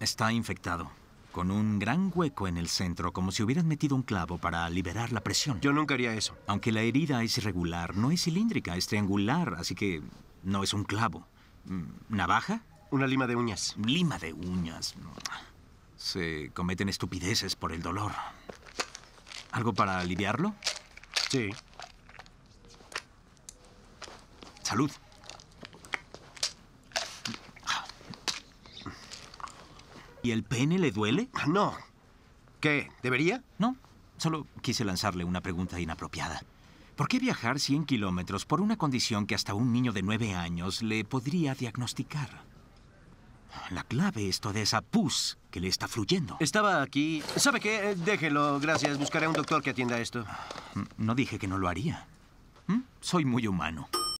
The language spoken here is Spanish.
está infectado, con un gran hueco en el centro, como si hubieran metido un clavo para liberar la presión. Yo nunca haría eso. Aunque la herida es irregular, no es cilíndrica, es triangular, así que no es un clavo. Mm, ¿Navaja? Una lima de uñas. Lima de uñas. Se cometen estupideces por el dolor. ¿Algo para aliviarlo? Sí. Salud. ¿Y el pene le duele? Ah, no. ¿Qué? ¿Debería? No. Solo quise lanzarle una pregunta inapropiada. ¿Por qué viajar 100 kilómetros por una condición que hasta un niño de 9 años le podría diagnosticar? La clave es toda esa pus que le está fluyendo. Estaba aquí. ¿Sabe qué? Eh, déjelo, gracias. Buscaré a un doctor que atienda esto. No dije que no lo haría. ¿Mm? Soy muy humano.